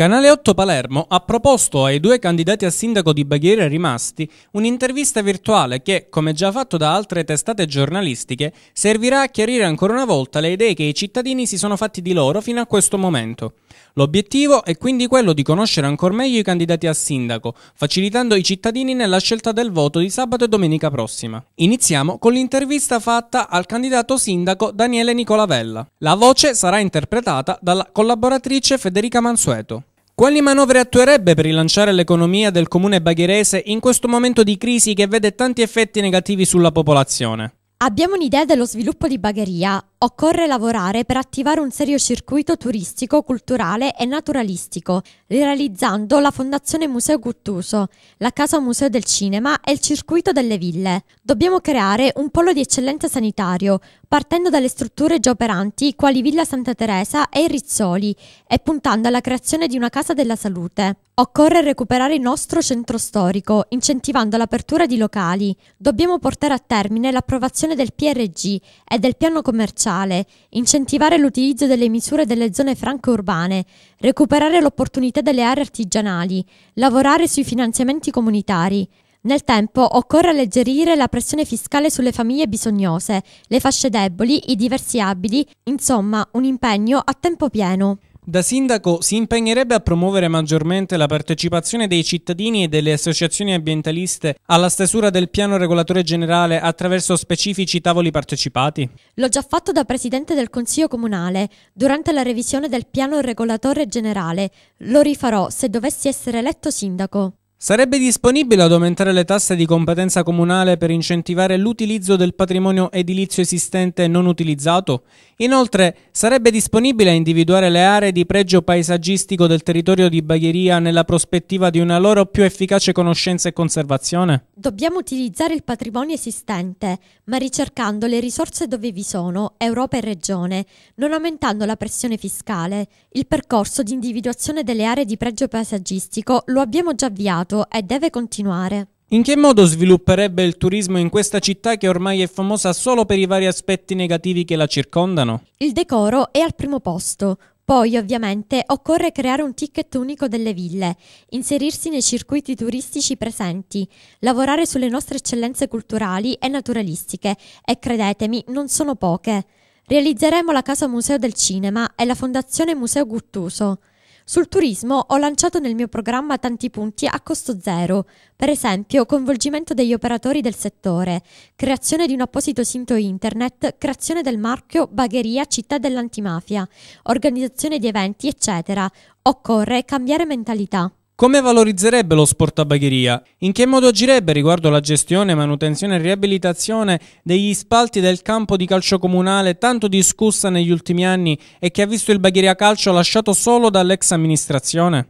Canale 8 Palermo ha proposto ai due candidati a sindaco di Bagheria rimasti un'intervista virtuale che, come già fatto da altre testate giornalistiche, servirà a chiarire ancora una volta le idee che i cittadini si sono fatti di loro fino a questo momento. L'obiettivo è quindi quello di conoscere ancora meglio i candidati a sindaco, facilitando i cittadini nella scelta del voto di sabato e domenica prossima. Iniziamo con l'intervista fatta al candidato sindaco Daniele Nicolavella. La voce sarà interpretata dalla collaboratrice Federica Mansueto. Quali manovre attuerebbe per rilanciare l'economia del comune bagherese in questo momento di crisi che vede tanti effetti negativi sulla popolazione? Abbiamo un'idea dello sviluppo di Bagheria. Occorre lavorare per attivare un serio circuito turistico, culturale e naturalistico, realizzando la Fondazione Museo Guttuso, la Casa Museo del Cinema e il Circuito delle Ville. Dobbiamo creare un polo di eccellenza sanitario, partendo dalle strutture già operanti quali Villa Santa Teresa e i Rizzoli, e puntando alla creazione di una Casa della Salute. Occorre recuperare il nostro centro storico, incentivando l'apertura di locali. Dobbiamo portare a termine l'approvazione definizione del PRG e del piano commerciale, incentivare l'utilizzo delle misure delle zone franche urbane, recuperare l'opportunità delle aree artigianali, lavorare sui finanziamenti comunitari. Nel tempo occorre alleggerire la pressione fiscale sulle famiglie bisognose, le fasce deboli, i diversi abili, insomma un impegno a tempo pieno. Da sindaco si impegnerebbe a promuovere maggiormente la partecipazione dei cittadini e delle associazioni ambientaliste alla stesura del piano regolatore generale attraverso specifici tavoli partecipati? L'ho già fatto da Presidente del Consiglio Comunale durante la revisione del piano regolatore generale. Lo rifarò se dovessi essere eletto sindaco. Sarebbe disponibile ad aumentare le tasse di competenza comunale per incentivare l'utilizzo del patrimonio edilizio esistente non utilizzato? Inoltre, sarebbe disponibile individuare le aree di pregio paesaggistico del territorio di Bagheria nella prospettiva di una loro più efficace conoscenza e conservazione? Dobbiamo utilizzare il patrimonio esistente, ma ricercando le risorse dove vi sono, Europa e Regione, non aumentando la pressione fiscale. Il percorso di individuazione delle aree di pregio paesaggistico lo abbiamo già avviato iniziato e deve continuare. In che modo svilupperebbe il turismo in questa città che ormai è famosa solo per i vari aspetti negativi che la circondano? Il decoro è al primo posto. Poi ovviamente occorre creare un ticket unico delle ville, inserirsi nei circuiti turistici presenti, lavorare sulle nostre eccellenze culturali e naturalistiche e credetemi non sono poche. Realizzeremo la Casa Museo del Cinema e la Fondazione Museo Guttuso. Sul turismo ho lanciato nel mio programma tanti punti a costo zero, per esempio coinvolgimento degli operatori del settore, creazione di un apposito sito internet, creazione del marchio Bagheria Città dell'Antimafia, organizzazione di eventi, eccetera. Occorre cambiare mentalità. Come valorizzerebbe lo sport a bagheria? In che modo agirebbe riguardo alla gestione, manutenzione e riabilitazione degli spalti del campo di calcio comunale tanto discussa negli ultimi anni e che ha visto il Bagheria Calcio lasciato solo dall'ex amministrazione?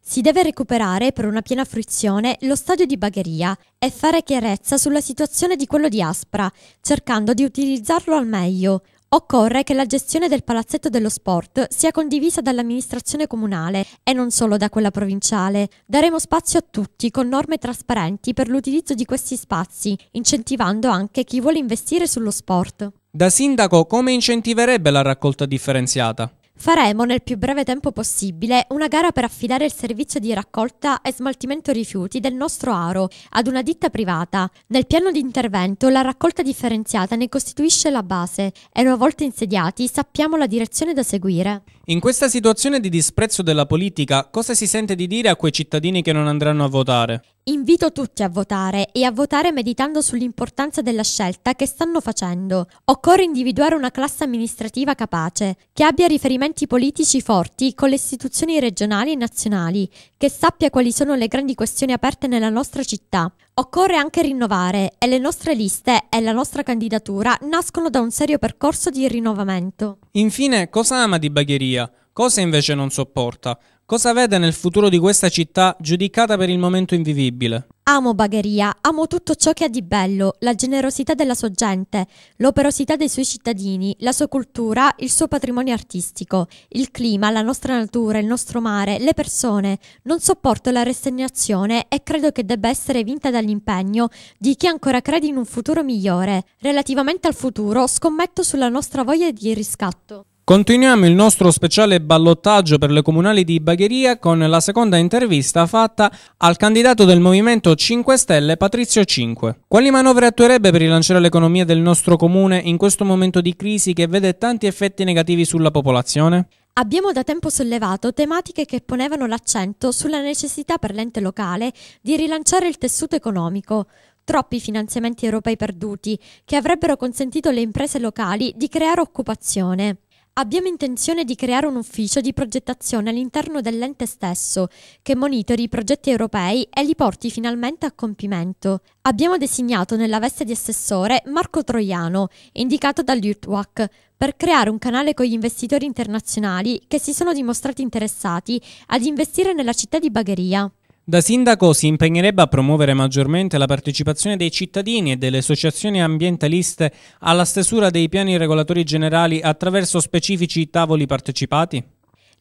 Si deve recuperare per una piena fruizione lo stadio di Bagheria e fare chiarezza sulla situazione di quello di Aspra, cercando di utilizzarlo al meglio. Occorre che la gestione del palazzetto dello sport sia condivisa dall'amministrazione comunale e non solo da quella provinciale. Daremo spazio a tutti con norme trasparenti per l'utilizzo di questi spazi, incentivando anche chi vuole investire sullo sport. Da sindaco come incentiverebbe la raccolta differenziata? Faremo nel più breve tempo possibile una gara per affidare il servizio di raccolta e smaltimento rifiuti del nostro aro ad una ditta privata. Nel piano di intervento la raccolta differenziata ne costituisce la base e una volta insediati sappiamo la direzione da seguire. In questa situazione di disprezzo della politica, cosa si sente di dire a quei cittadini che non andranno a votare? Invito tutti a votare e a votare meditando sull'importanza della scelta che stanno facendo. Occorre individuare una classe amministrativa capace, che abbia riferimenti politici forti con le istituzioni regionali e nazionali, che sappia quali sono le grandi questioni aperte nella nostra città. Occorre anche rinnovare e le nostre liste e la nostra candidatura nascono da un serio percorso di rinnovamento. Infine, cosa ama di Bagheria? Cosa invece non sopporta? Cosa vede nel futuro di questa città giudicata per il momento invivibile? Amo Bagheria, amo tutto ciò che ha di bello, la generosità della sua gente, l'operosità dei suoi cittadini, la sua cultura, il suo patrimonio artistico, il clima, la nostra natura, il nostro mare, le persone. Non sopporto la rassegnazione e credo che debba essere vinta dall'impegno di chi ancora crede in un futuro migliore. Relativamente al futuro, scommetto sulla nostra voglia di riscatto. Continuiamo il nostro speciale ballottaggio per le comunali di Bagheria con la seconda intervista fatta al candidato del Movimento 5 Stelle Patrizio 5. Quali manovre attuerebbe per rilanciare l'economia del nostro comune in questo momento di crisi che vede tanti effetti negativi sulla popolazione? Abbiamo da tempo sollevato tematiche che ponevano l'accento sulla necessità per l'ente locale di rilanciare il tessuto economico, troppi finanziamenti europei perduti che avrebbero consentito alle imprese locali di creare occupazione. Abbiamo intenzione di creare un ufficio di progettazione all'interno dell'ente stesso, che monitori i progetti europei e li porti finalmente a compimento. Abbiamo designato nella veste di assessore Marco Troiano, indicato dall'UTWAC, per creare un canale con gli investitori internazionali che si sono dimostrati interessati ad investire nella città di Bagheria. Da sindaco si impegnerebbe a promuovere maggiormente la partecipazione dei cittadini e delle associazioni ambientaliste alla stesura dei piani regolatori generali attraverso specifici tavoli partecipati?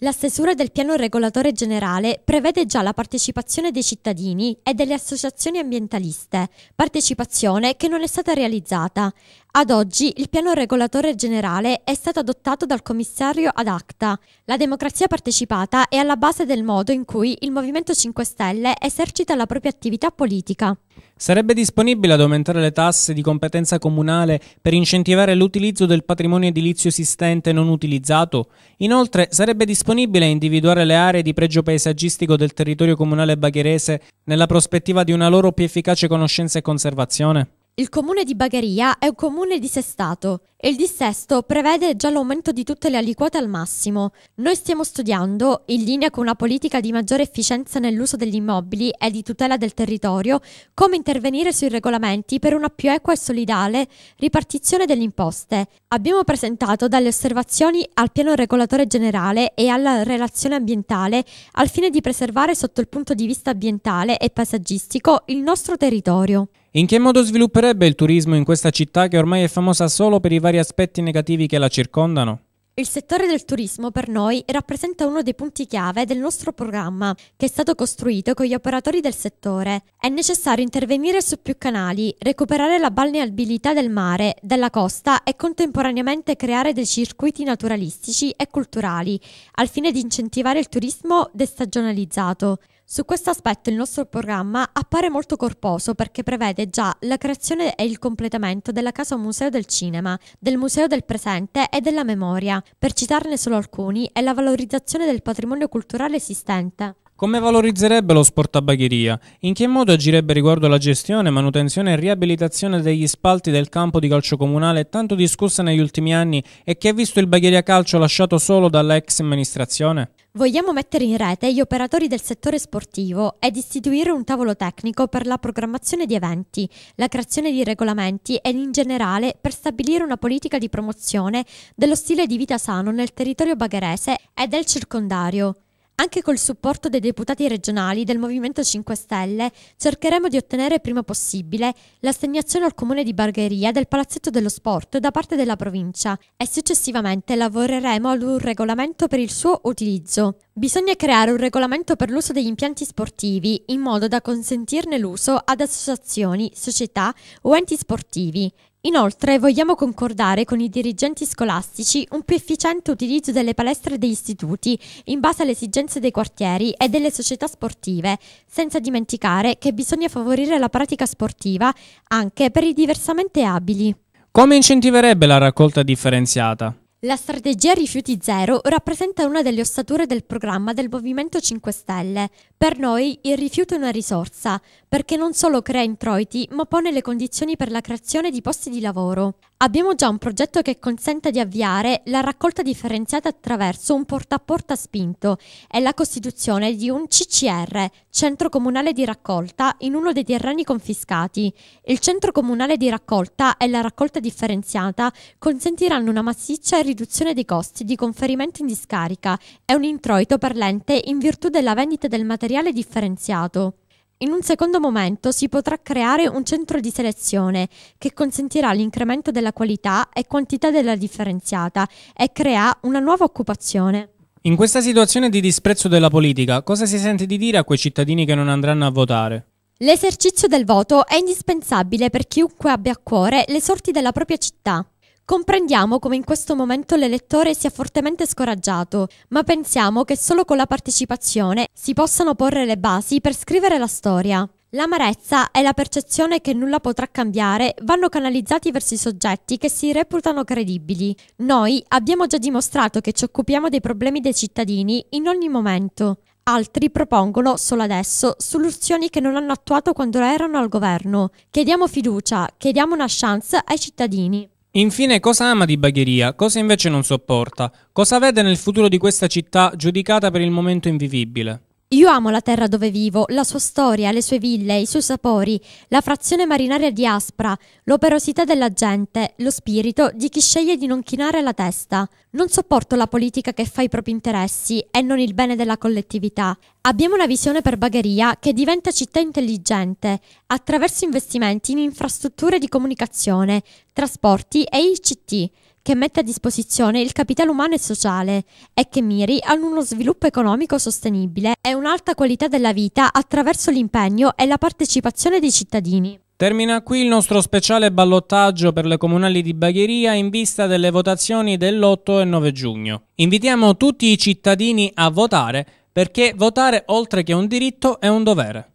La stesura del piano regolatore generale prevede già la partecipazione dei cittadini e delle associazioni ambientaliste, partecipazione che non è stata realizzata. Ad oggi il piano regolatore generale è stato adottato dal commissario ad acta. La democrazia partecipata è alla base del modo in cui il Movimento 5 Stelle esercita la propria attività politica. Sarebbe disponibile ad aumentare le tasse di competenza comunale per incentivare l'utilizzo del patrimonio edilizio esistente non utilizzato? Inoltre, sarebbe disponibile individuare le aree di pregio paesaggistico del territorio comunale bagherese nella prospettiva di una loro più efficace conoscenza e conservazione? Il comune di Bagheria è un comune dissestato e il dissesto prevede già l'aumento di tutte le aliquote al massimo. Noi stiamo studiando, in linea con una politica di maggiore efficienza nell'uso degli immobili e di tutela del territorio, come intervenire sui regolamenti per una più equa e solidale ripartizione delle imposte. Abbiamo presentato delle osservazioni al piano regolatore generale e alla relazione ambientale al fine di preservare sotto il punto di vista ambientale e paesaggistico il nostro territorio. In che modo svilupperebbe il turismo in questa città che ormai è famosa solo per i vari aspetti negativi che la circondano? Il settore del turismo per noi rappresenta uno dei punti chiave del nostro programma, che è stato costruito con gli operatori del settore. È necessario intervenire su più canali, recuperare la balneabilità del mare, della costa e contemporaneamente creare dei circuiti naturalistici e culturali, al fine di incentivare il turismo destagionalizzato. Su questo aspetto il nostro programma appare molto corposo perché prevede già la creazione e il completamento della Casa Museo del Cinema, del Museo del Presente e della Memoria, per citarne solo alcuni, e la valorizzazione del patrimonio culturale esistente. Come valorizzerebbe lo sport a bagheria? In che modo agirebbe riguardo alla gestione, manutenzione e riabilitazione degli spalti del campo di calcio comunale tanto discussa negli ultimi anni e che ha visto il Bagheria Calcio lasciato solo dalla ex amministrazione? Vogliamo mettere in rete gli operatori del settore sportivo ed istituire un tavolo tecnico per la programmazione di eventi, la creazione di regolamenti ed in generale per stabilire una politica di promozione dello stile di vita sano nel territorio bagherese e del circondario. Anche col supporto dei deputati regionali del Movimento 5 Stelle cercheremo di ottenere prima possibile l'assegnazione al Comune di Bargheria del Palazzetto dello Sport da parte della provincia e successivamente lavoreremo ad un regolamento per il suo utilizzo. Bisogna creare un regolamento per l'uso degli impianti sportivi in modo da consentirne l'uso ad associazioni, società o enti sportivi Inoltre vogliamo concordare con i dirigenti scolastici un più efficiente utilizzo delle palestre degli istituti in base alle esigenze dei quartieri e delle società sportive, senza dimenticare che bisogna favorire la pratica sportiva anche per i diversamente abili. Come incentiverebbe la raccolta differenziata? La strategia Rifiuti Zero rappresenta una delle ossature del programma del Movimento 5 Stelle. Per noi il rifiuto è una risorsa, perché non solo crea introiti, ma pone le condizioni per la creazione di posti di lavoro. Abbiamo già un progetto che consente di avviare la raccolta differenziata attraverso un porta a porta spinto e la costituzione di un CCR, Centro Comunale di Raccolta, in uno dei terreni confiscati. Il Centro Comunale di Raccolta e la raccolta differenziata consentiranno una massiccia riduzione riduzione dei costi di conferimento in discarica e un introito per l'ente in virtù della vendita del materiale differenziato. In un secondo momento si potrà creare un centro di selezione che consentirà l'incremento della qualità e quantità della differenziata e crea una nuova occupazione. In questa situazione di disprezzo della politica, cosa si sente di dire a quei cittadini che non andranno a votare? L'esercizio del voto è indispensabile per chiunque abbia a cuore le sorti della propria città. Comprendiamo come in questo momento l'elettore sia fortemente scoraggiato, ma pensiamo che solo con la partecipazione si possano porre le basi per scrivere la storia. L'amarezza e la percezione che nulla potrà cambiare vanno canalizzati verso i soggetti che si reputano credibili. Noi abbiamo già dimostrato che ci occupiamo dei problemi dei cittadini in ogni momento. Altri propongono, solo adesso, soluzioni che non hanno attuato quando erano al governo. Chiediamo fiducia, chiediamo una chance ai cittadini. Infine, cosa ama di Bagheria, cosa invece non sopporta, cosa vede nel futuro di questa città giudicata per il momento invivibile. Io amo la terra dove vivo, la sua storia, le sue ville, i suoi sapori, la frazione marinaria di Aspra, l'operosità della gente, lo spirito di chi sceglie di non chinare la testa. Non sopporto la politica che fa i propri interessi e non il bene della collettività. Abbiamo una visione per Bagheria che diventa città intelligente attraverso investimenti in infrastrutture di comunicazione, trasporti e ICT che mette a disposizione il capitale umano e sociale e che miri ad uno sviluppo economico sostenibile e un'alta qualità della vita attraverso l'impegno e la partecipazione dei cittadini. Termina qui il nostro speciale ballottaggio per le comunali di Bagheria in vista delle votazioni dell'8 e 9 giugno. Invitiamo tutti i cittadini a votare perché votare oltre che un diritto è un dovere.